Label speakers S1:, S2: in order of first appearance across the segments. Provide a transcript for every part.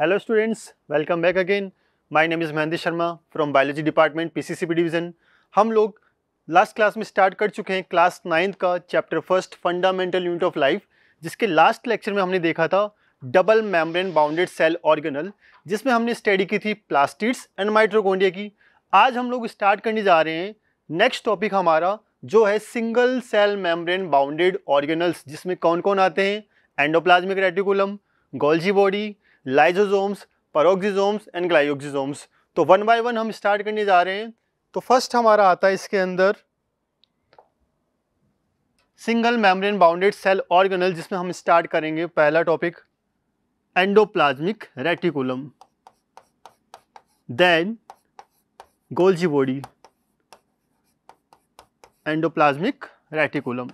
S1: Hello students welcome back again my name is Mahendra Sharma from biology department PCCB division हम लोग last class में start कर चुके हैं क्लास नाइन्थ का chapter first fundamental unit of life जिसके लास्ट लेक्चर में हमने देखा था double membrane bounded cell organelle जिसमें हमने स्टडी की थी प्लास्टिड्स एंड माइट्रोकोन्डिया की आज हम लोग स्टार्ट करने जा रहे हैं नेक्स्ट टॉपिक हमारा जो है single cell membrane bounded organelles जिसमें कौन कौन आते हैं endoplasmic reticulum Golgi body lysosomes peroxisomes and glyoxysomes तो वन बाय वन हम स्टार्ट करने जा रहे हैं तो फर्स्ट हमारा आता है इसके अंदर single membrane bounded cell organelle जिसमें हम स्टार्ट करेंगे पहला topic endoplasmic reticulum then Golgi body endoplasmic reticulum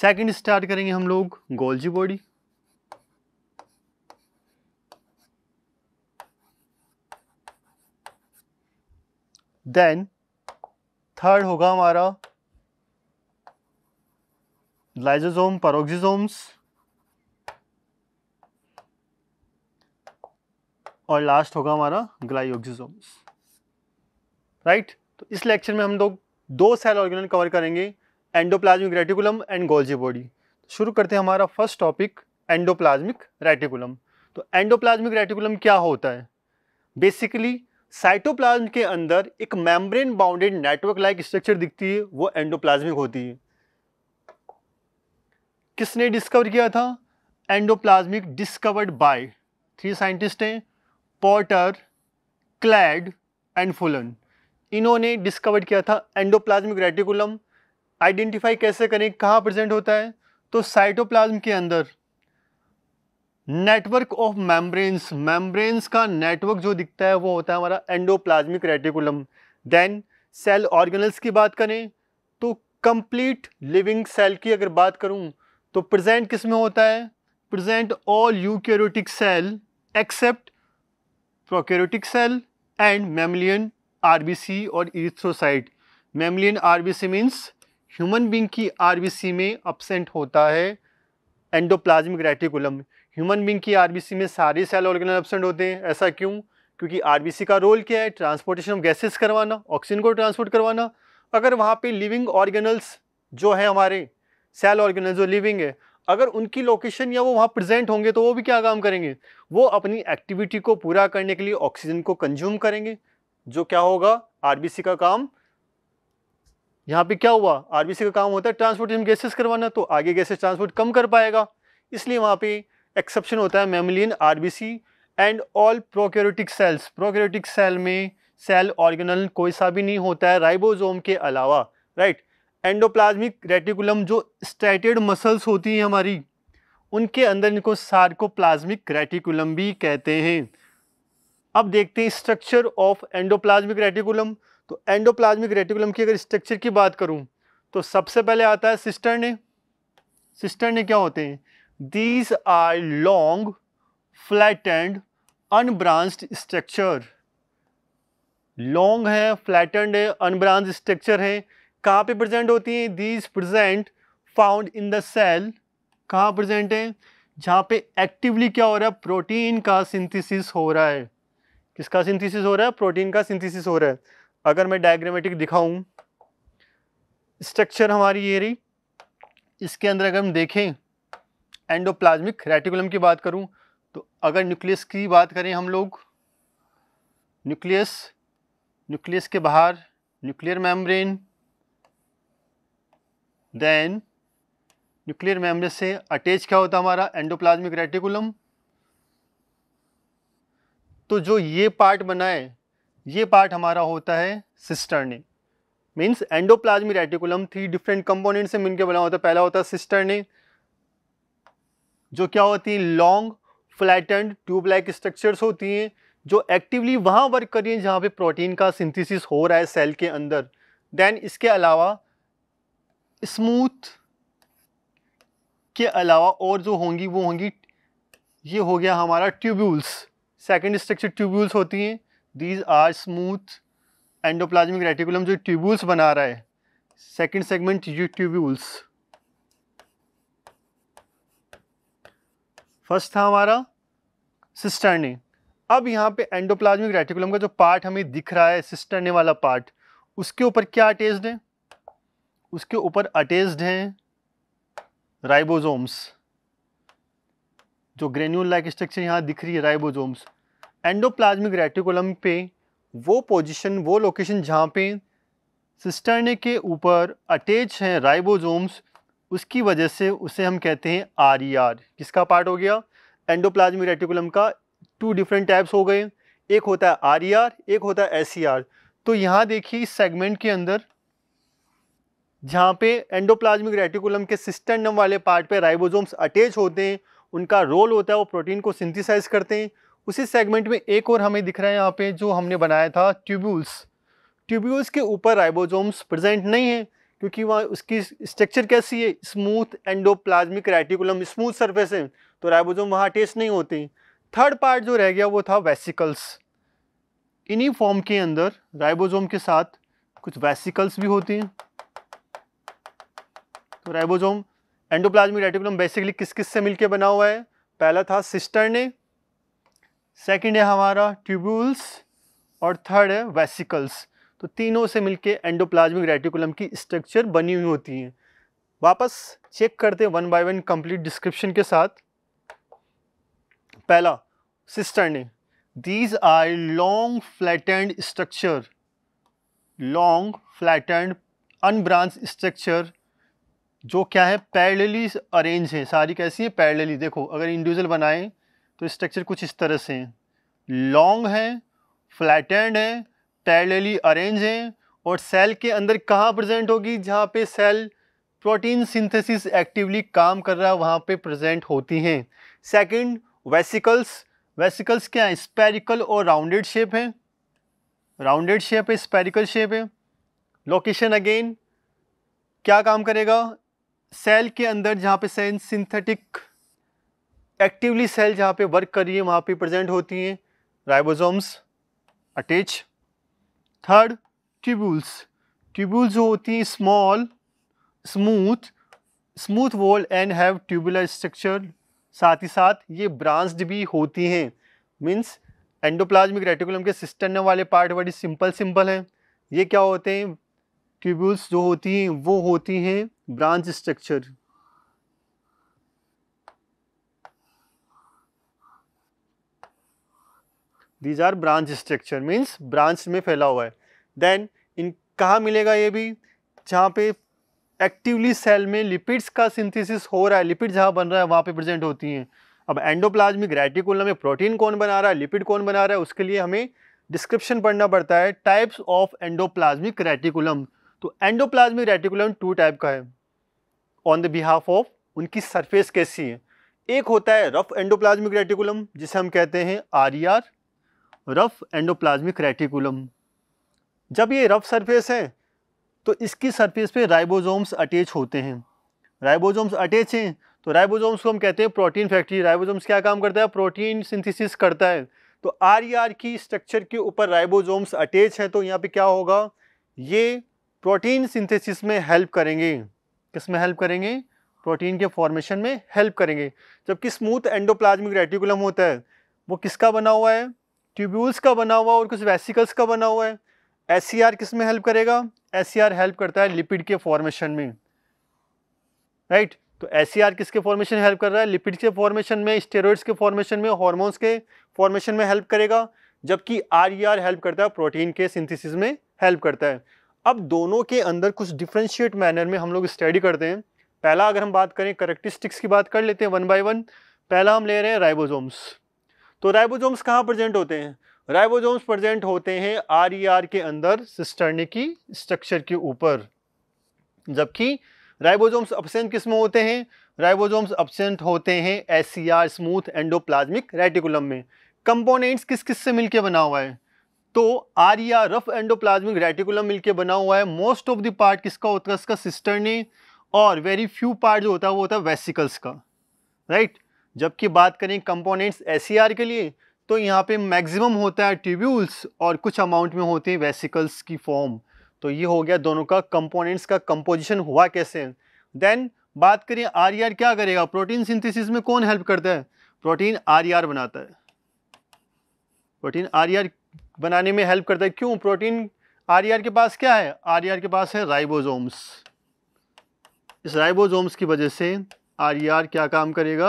S1: second start करेंगे हम लोग गोल्जी बॉडी देन थर्ड होगा हमारा लाइजोजोम परोक्सिजोम्स और लास्ट होगा हमारा ग्लाइओक्सिजोम्स राइट right? तो इस लेक्चर में हम लोग दो सेल ऑर्गेनल कवर करेंगे endoplasmic reticulum and Golgi body शुरू करते हैं हमारा फर्स्ट टॉपिक एंडोप्लाज्मिक रेटिकुलम तो एंडोप्लाज्मिक रेटिकुलम क्या होता है बेसिकली साइटोप्लाज्म के अंदर एक membrane bounded network like structure दिखती है वो एंडोप्लाज्मिक होती है किसने डिस्कवर किया था endoplasmic discovered by three scientist हैं पॉटर क्लैड एंड फुलन इन्होंने डिस्कवर किया था एंडोप्लाज्मिक रेटिकुलम आइडेंटिफाई कैसे करें कहाँ प्रेजेंट होता है तो साइटोप्लाज्म के अंदर नेटवर्क ऑफ मेम्ब्रेन्स मेम्ब्रेन्स का नेटवर्क जो दिखता है वो होता है हमारा endoplasmic reticulum then cell organelles की बात करें तो कंप्लीट लिविंग सेल की अगर बात करूं तो प्रेजेंट किस में होता है present all eukaryotic cell except prokaryotic cell and mammalian RBC और erythrocyte mammalian RBC means human being की आर में अपसेंट होता है एंडोप्लाज्मिक रेटिकुलम ह्यूमन बींग की आर में सारे सेल ऑर्गेनल अपसेंट होते हैं ऐसा क्यों क्योंकि आर का रोल क्या है ट्रांसपोर्टेशन ऑफ गैसेस करवाना ऑक्सीजन को ट्रांसपोर्ट करवाना अगर वहाँ पे लिविंग ऑर्गेनल्स जो है हमारे सेल ऑर्गेनल जो लिविंग है अगर उनकी लोकेशन या वो वहाँ प्रेजेंट होंगे तो वो भी क्या काम करेंगे वो अपनी एक्टिविटी को पूरा करने के लिए ऑक्सीजन को कंज्यूम करेंगे जो क्या होगा आरबीसी का काम यहाँ पे क्या हुआ आरबीसी का काम होता है ट्रांसपोर्टेशन गैसेस करवाना तो आगे गैसेस ट्रांसपोर्ट कम कर पाएगा इसलिए वहाँ पे एक्सेप्शन होता है mammalian RBC and all prokaryotic cells prokaryotic cell में सेल ऑर्गेनल कोई सा भी नहीं होता है राइबोजोम के अलावा राइट एंडोप्लाज्मिक रेटिकुलम जो स्टेटेड मसल्स होती हैं हमारी उनके अंदर इनको सार्कोप्लाज्मिक रेटिकुलम भी कहते हैं अब देखते हैं स्ट्रक्चर ऑफ एंडोप्लाज्मिक रेटिकुलम तो एंडोप्लाज्मिक रेटिकुलम की अगर स्ट्रक्चर की बात करूँ तो सबसे पहले आता है सिस्टर्ने सिस्टर्ने क्या होते हैं these are long flattened unbranched structure long है फ्लैटेंड है अनब्रांच स्ट्रक्चर है कहाँ पे प्रेजेंट होती हैं these present found in the cell कहाँ प्रेजेंट है जहाँ पे एक्टिवली क्या हो रहा है प्रोटीन का सिंथेसिस हो रहा है किसका सिंथेसिस हो रहा है प्रोटीन का सिंथेसिस हो रहा है अगर मैं डायग्रामेटिक दिखाऊं स्ट्रक्चर हमारी ये रही इसके अंदर अगर हम देखें एंडोप्लाज्मिक रेटिकुलम की बात करूं तो अगर न्यूक्लियस की बात करें हम लोग न्यूक्लियस न्यूक्लियस के बाहर nuclear membrane then nuclear membrane से अटैच क्या होता हमारा एंडोप्लाज्मिक रेटिकुलम तो जो ये पार्ट बनाए ये पार्ट हमारा होता है cisternae means endoplasmic reticulum three different component से मिलकर बना होता है पहला होता है सिस्टरने जो क्या होती है long flattened tube like structures होती हैं जो एक्टिवली वहाँ वर्क कर रही हैं जहाँ पे प्रोटीन का सिंथेसिस हो रहा है सेल के अंदर देन इसके अलावा स्मूथ के अलावा और जो होंगी वो होंगी ये हो गया हमारा ट्यूब्यूल्स सेकेंड स्ट्रक्चर ट्यूब्यूल्स होती हैं these are smooth endoplasmic reticulum जो ट्यूबुल्स बना रहा है second segment you tubules first था हमारा सिस्टर्नी अब यहाँ पे एंडोप्लाज्मिक रेटिकुलम का जो पार्ट हमें दिख रहा है सिस्टरने वाला पार्ट उसके ऊपर क्या अटेस्ड है उसके ऊपर अटेस्ड हैं राइबोसोम्स जो ग्रेन्यूल लाइक स्ट्रक्चर यहाँ दिख रही है राइबोसोम्स एंडोप्लाज्मिक रेटिकुलम पे वो पोजीशन वो लोकेशन जहाँ पे सिस्टर्ने के ऊपर अटैच हैं राइबोजोम्स उसकी वजह से उसे हम कहते हैं आर ई आर किसका पार्ट हो गया एंडोप्लाज्मिक रेटिकुलम का टू डिफरेंट टाइप्स हो गए एक होता है आर ई आर एक होता है एस ई आर तो यहाँ देखिए इस सेगमेंट के अंदर जहाँ पे एंडोप्लाज्मिक रेटिकुलम के सिस्टर्नम वाले पार्ट पे राइबोजोम्स अटैच होते हैं उनका रोल होता है वो प्रोटीन को सिंथिसाइज करते हैं उसी सेगमेंट में एक और हमें दिख रहा है यहाँ पे जो हमने बनाया था ट्यूब्यूल्स ट्यूब्यूल्स के ऊपर राइबोजोम्स प्रेजेंट नहीं है क्योंकि वहाँ उसकी स्ट्रक्चर कैसी है smooth endoplasmic reticulum smooth surface है तो राइबोजोम वहाँ टेस्ट नहीं होते थर्ड पार्ट जो रह गया वो था वेसिकल्स इन्हीं फॉर्म के अंदर राइबोजोम के साथ कुछ वेसिकल्स भी होती हैं तो राइबोजोम एंडोप्लाज्मिक रेटिकुलम बेसिकली किस किस से मिलकर बना हुआ है पहला था सिस्टर ने सेकंड है हमारा ट्यूबुल्स और थर्ड है वेसिकल्स तो तीनों से मिलके एंडोप्लाज्मिक रेटिकुलम की स्ट्रक्चर बनी हुई होती है वापस चेक करते हैं one by one complete description के साथ पहला cisternae these are long flattened structure long flattened unbranch structure जो क्या है पैरेलली अरेंज है सारी कैसी है पैरेलली देखो अगर इंडिविजुअल बनाएं तो स्ट्रक्चर कुछ इस तरह से हैं लॉन्ग हैं फ्लैटेंड है पैरेलली अरेंज है और सेल के अंदर कहाँ प्रेजेंट होगी जहाँ पे सेल प्रोटीन सिंथेसिस एक्टिवली काम कर रहा है वहाँ पे प्रेजेंट होती हैं सेकंड वेसिकल्स वेसिकल्स क्या हैं स्पेरिकल और राउंडेड शेप है राउंडेड शेप है स्पेरिकल शेप है लोकेशन अगेन क्या काम करेगा सेल के अंदर जहाँ पे सेल सिंथेटिक एक्टिवली सेल जहाँ पे वर्क कर रही है वहाँ पे प्रेजेंट होती हैं ribosomes attach third tubules tubules जो होती हैं small smooth smooth wall and have tubular structure साथ ही साथ ये ब्रांच्ड भी होती हैं मीन्स एंडोप्लाज्मिक रेटिकुलम के सिस्टर्न वाले पार्ट बड़ी सिंपल सिंपल हैं ये क्या होते हैं ट्यूबुल्स जो होती हैं वो होती हैं branch structure these are branch structure means branch में फैला हुआ है देन इन कहाँ मिलेगा ये भी जहाँ पे एक्टिवली सेल में लिपिड्स का सिंथेसिस हो रहा है लिपिड जहाँ बन रहा है वहाँ पे प्रेजेंट होती हैं अब एंडोप्लाज्मिक रेटिकुलम में प्रोटीन कौन बना रहा है लिपिड कौन बना रहा है उसके लिए हमें डिस्क्रिप्शन पढ़ना पड़ता है टाइप्स ऑफ एंडोप्लाज्मिक रेटिकुलम तो एंडोप्लाज्मिक रेटिकुलम टू टाइप का है ऑन द बिहाफ ऑफ उनकी सरफेस कैसी है एक होता है रफ एंडोप्लाज्मिक रेटिकुलम जिसे हम कहते हैं आर रफ एंडोप्लाज्मिक रेटिकुलम जब ये रफ सरफेस है तो इसकी सरफेस पे राइबोसोम्स अटैच होते हैं राइबोसोम्स अटैच हैं तो राइबोसोम्स को हम कहते हैं प्रोटीन फैक्ट्री राइबोसोम्स क्या काम करता है प्रोटीन सिंथेसिस करता है तो आर आर e की स्ट्रक्चर के ऊपर राइबोसोम्स अटैच है तो यहाँ पे क्या होगा ये प्रोटीन सिंथेसिस में हेल्प करेंगे किस में हेल्प करेंगे प्रोटीन के फॉर्मेशन में हेल्प करेंगे जबकि स्मूथ एंडोप्लाज्मिक रेटिकुलम होता है वो किसका बना हुआ है ट्यूब्यूल्स का बना हुआ और कुछ वेसिकल्स का बना हुआ है एस सी आर किस में हेल्प करेगा एस सी आर हेल्प करता है लिपिड के फॉर्मेशन में राइट right? तो एस सी आर किसके फॉर्मेशन में हेल्प कर रहा है लिपिड के फॉर्मेशन में स्टेरॉइड्स के फॉर्मेशन में हॉर्मोन्स के फॉर्मेशन में हेल्प करेगा जबकि आर ई आर हेल्प करता है प्रोटीन के सिंथिसिस में हेल्प करता है अब दोनों के अंदर कुछ डिफ्रेंशिएट मैनर में हम लोग स्टडी करते हैं पहला अगर हम बात करें करेक्टिस्टिक्स की बात कर लेते हैं वन बाई वन पहला हम ले रहे हैं राइबोसोम्स तो राइबोजोम्स कहाँ प्रेजेंट होते हैं राइबोजोम्स प्रेजेंट होते हैं आर ई आर के अंदर की स्ट्रक्चर के ऊपर जबकि राइबोजोम्स अपसेंट किस में होते हैं राइबोजोम्स अपसेंट होते हैं S C R smooth endoplasmic reticulum में कंपोनेंट्स किस किस से मिलकर बना हुआ है तो आर या रफ एंडोप्लाज्मिक रेटिकुलम मिलकर बना हुआ है मोस्ट ऑफ द पार्ट किसका होता है इसका सिस्टर्नी और वेरी फ्यू पार्ट जो होता है वो होता है वेसिकल्स का राइट right? जबकि बात करें कंपोनेंट्स एस e के लिए तो यहाँ पे मैक्सिमम होता है ट्यूब्यूल्स और कुछ अमाउंट में होते हैं वेसिकल्स की फॉर्म तो ये हो गया दोनों का कंपोनेंट्स का कंपोजिशन हुआ कैसे देन बात करें आर e क्या करेगा प्रोटीन सिंथेसिस में कौन हेल्प करता है प्रोटीन आर e बनाता है प्रोटीन आर बनाने में हेल्प करता है क्यों प्रोटीन आर के पास क्या है आर के पास है राइबोजोम्स इस राइबोजोम्स की वजह से आर क्या काम करेगा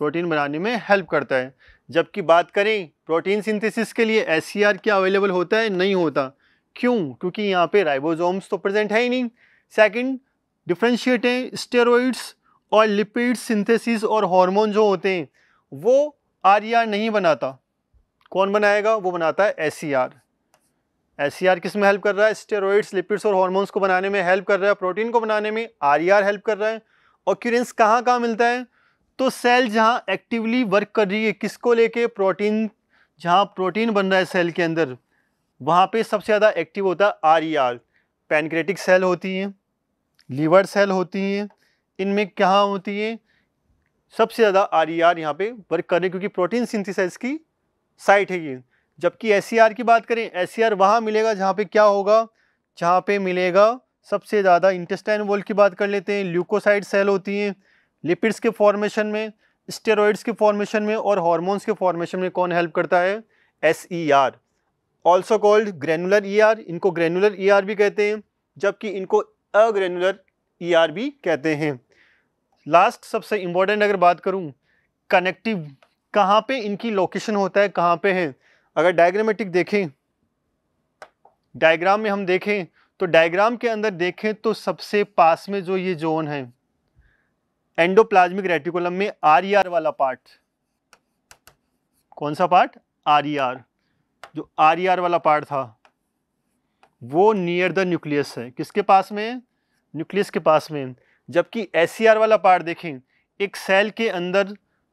S1: प्रोटीन बनाने में हेल्प करता है जबकि बात करें प्रोटीन सिंथेसिस के लिए एस क्या अवेलेबल होता है नहीं होता क्यों क्योंकि यहाँ पे राइबोसोम्स तो प्रेजेंट है ही नहीं सेकंड डिफ्रेंशिएट हैं स्टेरॉइड्स और लिपिड सिंथेसिस और हार्मोन जो होते हैं वो आर e नहीं बनाता कौन बनाएगा वो बनाता है S C R S C R किस में हेल्प कर रहा है स्टेरॉइड्स लिपिड्स और हॉर्मोन्स को बनाने में हेल्प कर रहा है प्रोटीन को बनाने में आर हेल्प e कर रहा है और क्यूरेंस कहाँ कहाँ मिलता है तो सेल जहाँ एक्टिवली वर्क कर रही है किसको लेके प्रोटीन जहाँ प्रोटीन बन रहा है सेल के अंदर वहाँ पे सबसे ज़्यादा एक्टिव होता है R E R pancreatic cell होती हैं लीवर सेल होती हैं इनमें क्या होती है सबसे ज़्यादा आर ई e आर यहाँ पर वर्क कर रही है क्योंकि प्रोटीन सिंथिसाइज की साइट है ये जबकि एस e की बात करें एस सी e वहाँ मिलेगा जहाँ पर क्या होगा जहाँ पर मिलेगा सबसे ज़्यादा इंटेस्टाइन वॉल की बात कर लेते हैं ल्यूकोसाइड सेल होती हैं लिपिड्स के फॉर्मेशन में स्टेरॉइड्स के फॉर्मेशन में और हॉर्मोन्स के फॉर्मेशन में कौन हेल्प करता है S E R also called granular E R इनको ग्रेनुलर ई आर भी कहते हैं जबकि इनको अग्रेनुलर ई आर भी कहते हैं लास्ट सबसे इम्पॉर्टेंट अगर बात करूँ कनेक्टिव कहाँ पे इनकी लोकेशन होता है कहाँ पे है अगर डायग्रामेटिक देखें डायग्राम में हम देखें तो डायग्राम के अंदर देखें तो सबसे पास में जो ये जोन है एंडोप्लाज्मिक रेटिकुलम में आर e वाला पार्ट कौन सा पार्ट आर e जो आर e वाला पार्ट था वो नियर द न्यूक्लियस है किसके पास में न्यूक्लियस के पास में जबकि एस वाला पार्ट देखें एक सेल के अंदर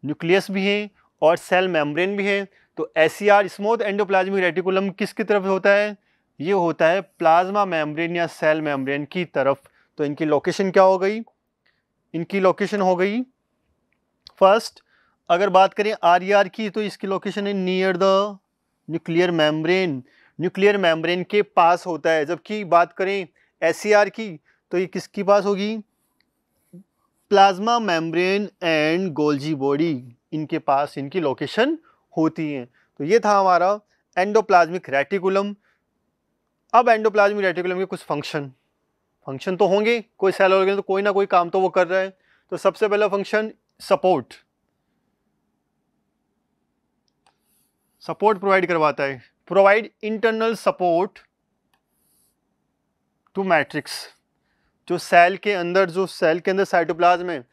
S1: न्यूक्लियस भी है और सेल मेम्ब्रेन भी है तो एस स्मूथ एंडोप्लाज्मिक रेटिकुलम किसकी तरफ होता है ये होता है प्लाज्मा मेम्ब्रेन या सेल मेम्ब्रेन की तरफ तो इनकी लोकेशन क्या हो गई इनकी लोकेशन हो गई फर्स्ट अगर बात करें आर e की तो इसकी लोकेशन है near the nuclear membrane nuclear membrane के पास होता है जबकि बात करें एस e की तो ये किसके पास होगी plasma membrane and Golgi body इनके पास इनकी लोकेशन होती है तो ये था हमारा एंडोप्लाज्मिक रेटिकुलम अब एंडोप्लाज्मिक रेटिकुलम के कुछ फंक्शन फंक्शन तो होंगे कोई सेल ऑर्गेन तो कोई ना कोई काम तो वो कर रहा है तो सबसे पहला फंक्शन सपोर्ट सपोर्ट प्रोवाइड करवाता है provide internal support to matrix जो सेल के अंदर जो सेल के अंदर साइटोप्लाज्म है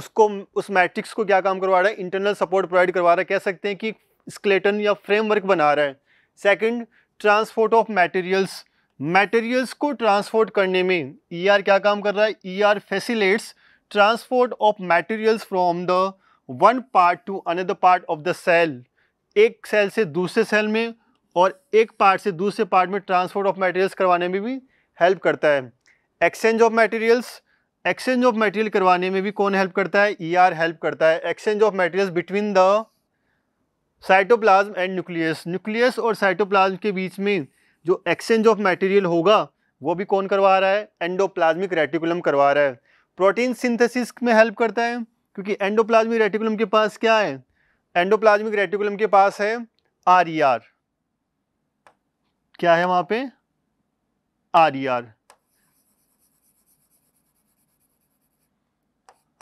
S1: उसको उस मैट्रिक्स को क्या काम करवा रहा है इंटरनल सपोर्ट प्रोवाइड करवा रहा है कह सकते हैं कि स्केलेटन या फ्रेमवर्क बना रहा है second transport of materials materials को ट्रांसपोर्ट करने में ई e ER क्या काम कर रहा है E R facilitates transport of materials from the one part to another part of the cell एक सेल से दूसरे सेल में और एक पार्ट से दूसरे पार्ट में ट्रांसपोर्ट ऑफ मटेरियल्स करवाने में भी हेल्प करता है exchange of materials exchange of material करवाने में भी कौन हेल्प करता है ई ER हेल्प करता है exchange of materials between the cytoplasm and nucleus nucleus और साइटोप्लाज्म के बीच में जो एक्सचेंज ऑफ मटेरियल होगा वो भी कौन करवा रहा है एंडोप्लाज्मिक रेटिकुलम करवा रहा है प्रोटीन सिंथेसिस में हेल्प करता है क्योंकि एंडोप्लाज्मिक रेटिकुलम के पास क्या है एंडोप्लाज्मिक रेटिकुलम के पास है आर ई आर क्या है वहां पे R E R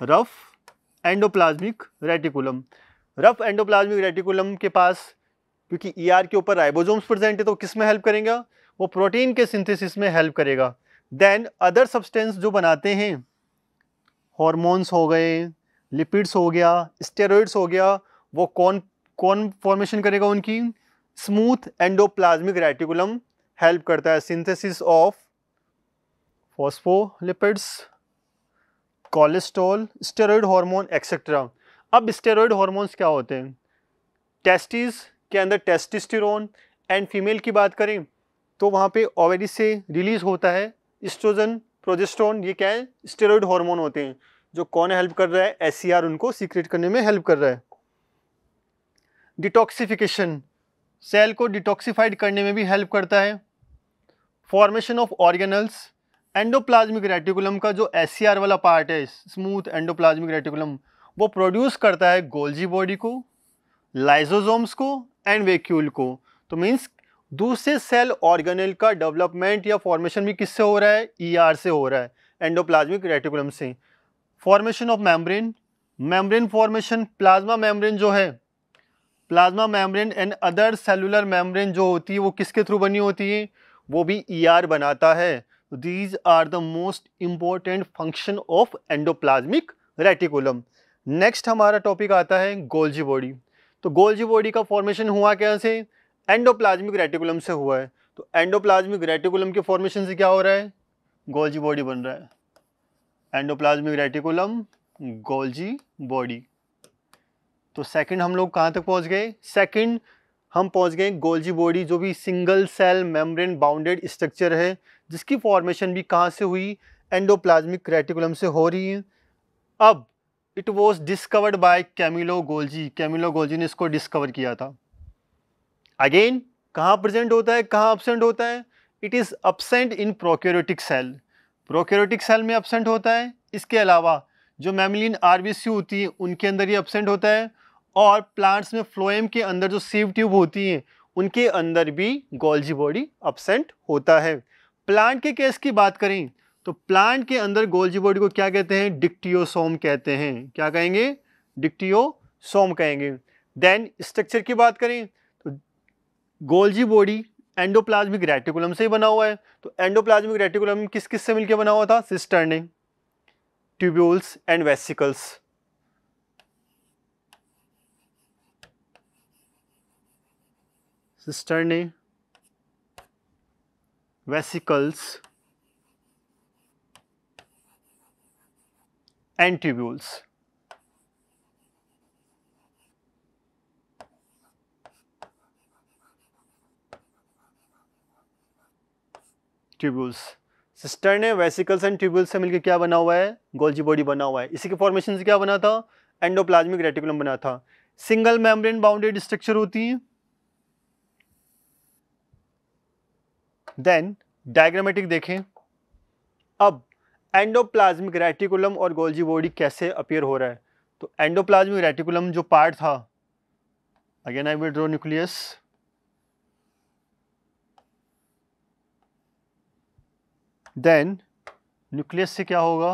S1: rough endoplasmic reticulum rough endoplasmic reticulum के पास क्योंकि ई e ER के ऊपर राइबोसोम्स प्रेजेंट है तो किस में हेल्प करेगा वो प्रोटीन के सिंथेसिस में हेल्प करेगा देन अदर सब्सटेंस जो बनाते हैं हॉर्मोन्स हो गए लिपिड्स हो गया स्टेरॉइड्स हो गया वो कौन कौन फॉर्मेशन करेगा उनकी स्मूथ एंडोप्लाज्मिक रेटिकुलम हेल्प करता है synthesis of phospholipids cholesterol steroid hormone etcetera अब स्टेरॉइड हार्मोन्स क्या होते हैं टेस्टिस के अंदर टेस्टिस्टिरोन एंड फीमेल की बात करें तो वहाँ पे ओवरी से रिलीज़ होता है स्ट्रोजन प्रोजेस्ट्रोन ये क्या है स्टेरॉइड हार्मोन होते हैं जो कौन हेल्प कर रहा है एस e उनको सीक्रेट करने में हेल्प कर रहा है डिटॉक्सिफिकेशन सेल को डिटॉक्सिफाइड करने में भी हेल्प करता है formation of organelles endoplasmic reticulum का जो एस e वाला पार्ट है स्मूथ एंडोप्लाज्मिक रेटिकुलम वो प्रोड्यूस करता है गोल्जी बॉडी को लाइजोजोम्स को एंड वेक्यूल को तो मीन्स दूसरे सेल ऑर्गेनल का डेवलपमेंट या फॉर्मेशन भी किससे हो रहा है ईआर e ER से हो रहा है एंडोप्लाज्मिक रेटिकुलम से formation of membrane membrane formation plasma membrane जो है plasma membrane and other cellular membrane जो होती है वो किसके थ्रू बनी होती है वो भी ई e ER बनाता है these are the most important function of endoplasmic reticulum next हमारा टॉपिक आता है गोल्जी बॉडी तो गोल्जी बॉडी का फॉर्मेशन हुआ क्या से एंडोप्लाज्मिक रेटिकुलम से हुआ है तो एंडोप्लाज्मिक रेटिकुलम के फॉर्मेशन से क्या हो रहा है गोल्जी बॉडी बन रहा है एंडोप्लाज्मिक रेटिकुलम गोल्जी बॉडी तो सेकंड हम लोग कहाँ तक पहुँच गए सेकंड हम पहुँच गए गोल्जी बॉडी जो भी single cell membrane bounded structure है जिसकी फॉर्मेशन भी कहाँ से हुई एंडोप्लाज्मिक रेटिकुलम से हो रही है अब it was discovered by Camillo Golgi Camillo Golgi ने इसको डिस्कवर किया था अगेन कहाँ प्रेजेंट होता है कहाँ अपसेंट होता है it is absent in prokaryotic cell prokaryotic cell में अपसेंट होता है इसके अलावा जो मेमिलिन आर होती है उनके अंदर ही अपसेंट होता है और प्लांट्स में फ्लोएम के अंदर जो सीव ट्यूब होती हैं उनके अंदर भी गोल्जी बॉडी अपसेंट होता है प्लांट के केस की बात करें तो प्लांट के अंदर गोल्जी बॉडी को क्या कहते हैं डिक्टियोसोम कहते हैं क्या कहेंगे डिक्टियोसोम कहेंगे देन स्ट्रक्चर की बात करें तो गोल्जी बॉडी एंडोप्लाज्मिक रेटिकुलम से ही बना हुआ है तो एंडोप्लाज्मिक रेटिकुलम किस किस से मिलकर बना हुआ था ने ट्यूब्यूल्स एंड वेसिकल्स ने vesicles and tubules. Tubules cistern है वेसिकल्स एंड ट्यूब्यूल्स से मिलकर क्या बना हुआ है गोल्जी बॉडी बना हुआ है इसी के फॉर्मेशन से क्या बना था एंडोप्लाज्मिक रेटिकुलम बना था सिंगल मेम्ब्रेन बाउंडेड स्ट्रक्चर होती है देन डायग्रामेटिक देखें अब एंडोप्लाज्मिक रेटिकुलम और गोल्जी बॉडी कैसे अपियर हो रहा है तो एंडोप्लाज्मिक रेटिकुलम जो पार्ट था again I will draw nucleus then nucleus से क्या होगा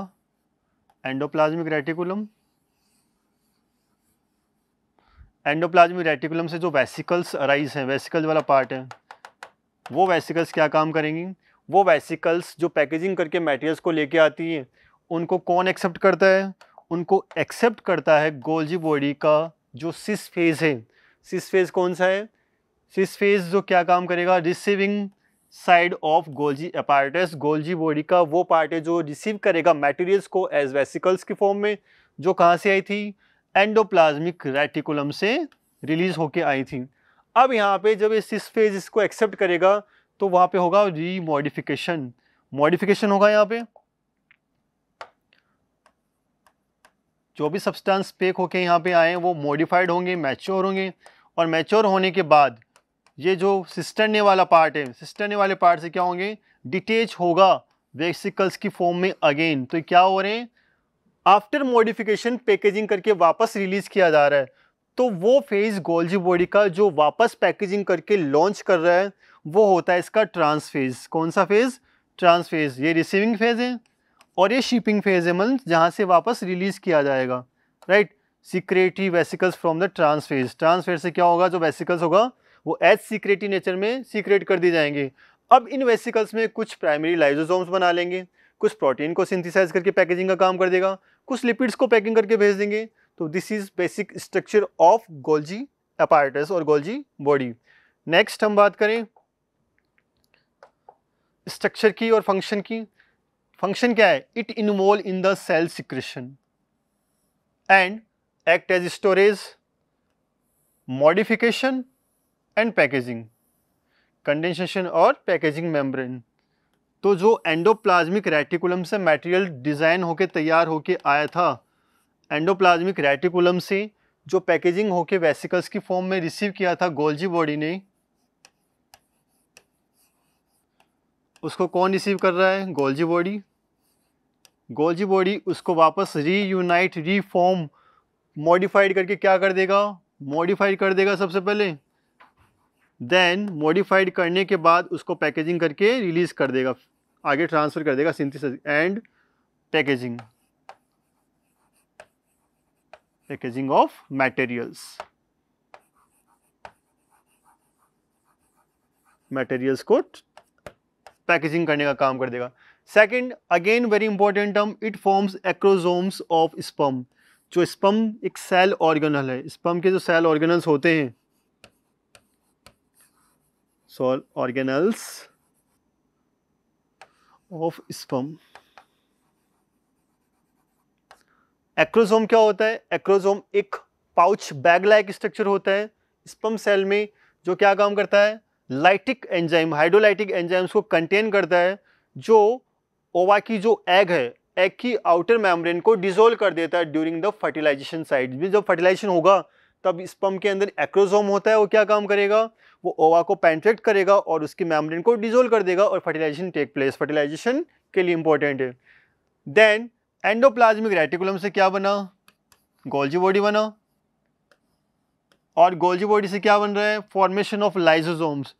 S1: एंडोप्लाज्मिक रेटिकुलम एंडोप्लाज्मिक रेटिकुलम से जो वेसिकल्स अराइज हैं वेसिकल्स वाला पार्ट है वो वेसिकल्स क्या काम करेंगी वो वेसिकल्स जो पैकेजिंग करके मेटेरियल्स को लेके आती है उनको कौन एक्सेप्ट करता है उनको एक्सेप्ट करता है गोल्जी बॉडी का जो सिस फेज है सिस फेज कौन सा है सिस फेज जो क्या काम करेगा receiving side of Golgi apparatus Golgi body का वो पार्ट है जो रिसीव करेगा मेटेरियल्स को एज वेसिकल्स की फॉर्म में जो कहाँ से आई थी एंडोप्लाज्मिक रेटिकुलम से रिलीज होके आई थी अब यहाँ पे जब ये सिस फेज इसको एक्सेप्ट करेगा तो वहां पे होगा री मॉडिफिकेशन मॉडिफिकेशन होगा यहाँ पे जो भी सब्सटेंस पेक होके यहाँ पे आए वो मॉडिफाइड होंगे मैच्योर होंगे और मैच्योर होने के बाद ये जो सिस्टरने वाला पार्ट है सिस्टरने वाले पार्ट से क्या होंगे डिटेच होगा वेक्सिकल्स की फॉर्म में अगेन तो क्या हो रहे हैं आफ्टर मॉडिफिकेशन पैकेजिंग करके वापस रिलीज किया जा रहा है तो वो फेज गोल्जी बॉडी का जो वापस पैकेजिंग करके लॉन्च कर रहा है वो होता है इसका ट्रांसफेज कौन सा फेज़ ट्रांसफेज ये रिसीविंग फेज़ है और ये शिपिंग फेज़ है मतलब जहाँ से वापस रिलीज़ किया जाएगा right secretory vesicles from the trans face trans face से क्या होगा जो वेसिकल्स होगा वो एज सीक्रेटी नेचर में सीक्रेट कर दिए जाएंगे अब इन वेसिकल्स में कुछ प्राइमरी लाइजोजोम्स बना लेंगे कुछ प्रोटीन को सिंथिसाइज करके पैकेजिंग का काम कर देगा कुछ लिपिड्स को पैकिंग करके भेज देंगे तो this is basic structure of Golgi apparatus और गोल्जी बॉडी नेक्स्ट हम बात करें स्ट्रक्चर की और फंक्शन की फंक्शन क्या है it involve in the cell secretion and act as storage modification and packaging condensation और पैकेजिंग मेम्ब्रेन तो जो एंडोप्लाज्मिक रेटिकुलम से मटेरियल डिज़ाइन होके तैयार होके आया था एंडोप्लाज्मिक रेटिकुलम से जो पैकेजिंग होके वेसिकल्स की फॉर्म में रिसीव किया था गोल्जी बॉडी ने उसको कौन रिसीव कर रहा है गोल्जी बॉडी गोल्जी बॉडी उसको वापस रीयूनाइट रीफॉर्म मॉडिफाइड करके क्या कर देगा मॉडिफाइड कर देगा सबसे पहले देन मॉडिफाइड करने के बाद उसको पैकेजिंग करके रिलीज़ कर देगा आगे ट्रांसफ़र कर देगा synthesis and packaging packaging of materials materials को पैकेजिंग करने का काम कर देगा second again very important term it forms acrosomes of sperm जो स्पम एक सेल ऑर्गेनल है स्पम के जो सेल ऑर्गेनल्स होते हैं cell organelles of sperm acrosome क्या होता है एक्रोजोम एक पाउच बैग लाइक स्ट्रक्चर होता है स्पम सेल में जो क्या काम करता है लाइटिक एंजाइम हाइड्रोलाइटिक एंजाइम्स को कंटेन करता है जो ओवा की जो एग है एग की आउटर मेम्ब्रेन को डिजोल्व कर देता है ड्यूरिंग द फर्टिलाइजेशन साइड में जब फर्टिलाइजेशन होगा तब स्पम के अंदर एक्रोजोम होता है वो क्या काम करेगा वो ओवा को पेंट्रेक्ट करेगा और उसकी मेम्ब्रेन को डिजोल्व कर देगा और फर्टिलाइजेशन टेक प्लेस फर्टिलाइजेशन के लिए इंपॉर्टेंट है देन एंडोप्लाज्मिक रेटिकुलम से क्या बना गोल्जी बॉडी बना और गोल्जी बॉडी से क्या बन रहा है formation of lysosomes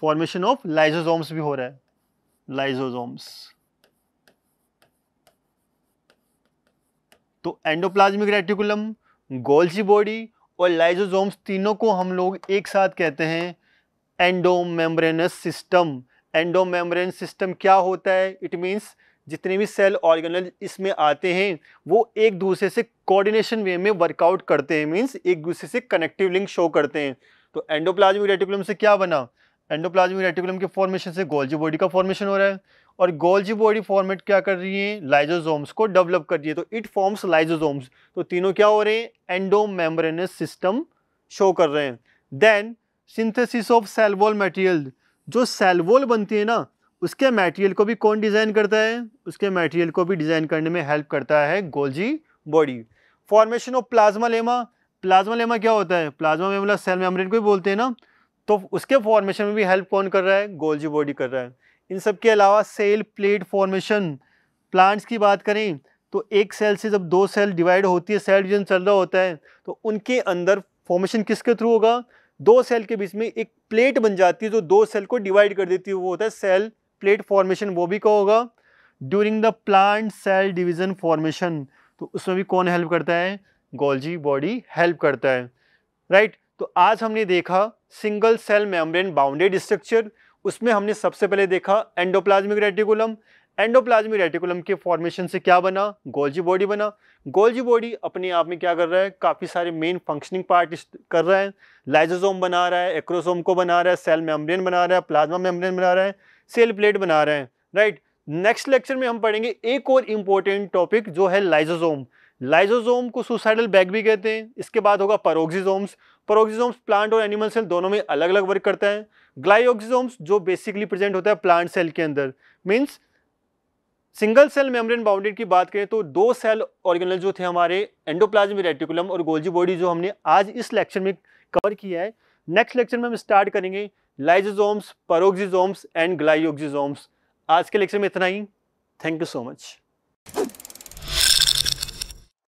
S1: formation of lysosomes भी हो रहा है लाइजोजोम्स तो एंडोप्लाज्मिक रेटिकुलम गोल्जी बॉडी और लाइजोजोम्स तीनों को हम लोग एक साथ कहते हैं एंडोमेम्ब्रेनस सिस्टम एंडोमेम्ब्रेन सिस्टम क्या होता है इट मीन्स जितने भी सेल ऑर्गेनल इसमें आते हैं वो एक दूसरे से कोऑर्डिनेशन वे में वर्कआउट करते हैं मींस एक दूसरे से कनेक्टिव लिंक शो करते हैं तो एंडोप्लाज्मिक रेटिकुलम से क्या बना एंडोप्लाज्मिक रेटिकुलम के फॉर्मेशन से गोल्जी बॉडी का फॉर्मेशन हो रहा है और गोल्जी बॉडी फॉर्मेट क्या कर रही है लाइजोजोम्स को डेवलप कर रही है तो इट फॉर्म्स लाइजोजोम्स तो तीनों क्या हो रहे हैं एंडो मेम्ब्रेनस सिस्टम शो कर रहे हैं then synthesis of cell wall material जो सेलवॉल बनती है ना उसके मटेरियल को भी कौन डिज़ाइन करता है उसके मटेरियल को भी डिज़ाइन करने में हेल्प करता है Golgi body formation of plasmalemma plasmalemma क्या होता है प्लाज्मा मेमला सेल मेम्ब्रेन को भी बोलते हैं ना तो उसके फॉर्मेशन में भी हेल्प कौन कर रहा है गोल्जी बॉडी कर रहा है इन सब के अलावा सेल प्लेट फॉर्मेशन प्लांट्स की बात करें तो एक सेल से जब दो सेल डिवाइड होती है सेल डिविजन चल रहा होता है तो उनके अंदर फॉर्मेशन किसके थ्रू होगा दो सेल के बीच में एक प्लेट बन जाती है जो दो सेल को डिवाइड कर देती है वो होता है सेल प्लेट फॉर्मेशन वो भी को होगा during the plant cell division formation तो उसमें भी कौन हेल्प करता है गोल्जी बॉडी हेल्प करता है राइट right? तो आज हमने देखा single cell membrane bounded structure उसमें हमने सबसे पहले देखा एंडोप्लाज्मिक रेटिकुलम एंडोप्लाज्मिक रेटिकुलम के फॉर्मेशन से क्या बना गोल्जी बॉडी बना गोल्जी बॉडी अपने आप में क्या कर रहा है काफ़ी सारे मेन फंक्शनिंग पार्ट कर रहा है लाइजोसोम बना रहा है एक्रोसोम को बना रहा है सेल मेम्ब्रेन बना रहा है प्लाज्मा मेम्ब्रेन बना रहा है सेल प्लेट बना रहे हैं राइट नेक्स्ट लेक्चर में हम पढ़ेंगे एक और इम्पोर्टेंट टॉपिक जो है लाइजोजोम लाइजोजोम को सुसाइडल बैग भी कहते हैं इसके बाद होगा परोक्सीजोम्स परोक्सीजोम्स प्लांट और एनिमल सेल दोनों में अलग अलग वर्क करता है ग्लाइओक्सीजोम्स जो बेसिकली प्रेजेंट होता है प्लांट सेल के अंदर means single cell membrane bounded की बात करें तो दो सेल ऑर्गेनल जो थे हमारे एंडोप्लाज्मिक रेटिकुलम और गोल्जी बॉडी जो हमने आज इस लेक्चर में कवर किया है नेक्स्ट लेक्चर में हम स्टार्ट करेंगे लाइजोजोम्स परोक्सिजोम्स एंड ग्लाइओक्सिजोम्स आज के लेक्चर में इतना ही थैंक यू सो मच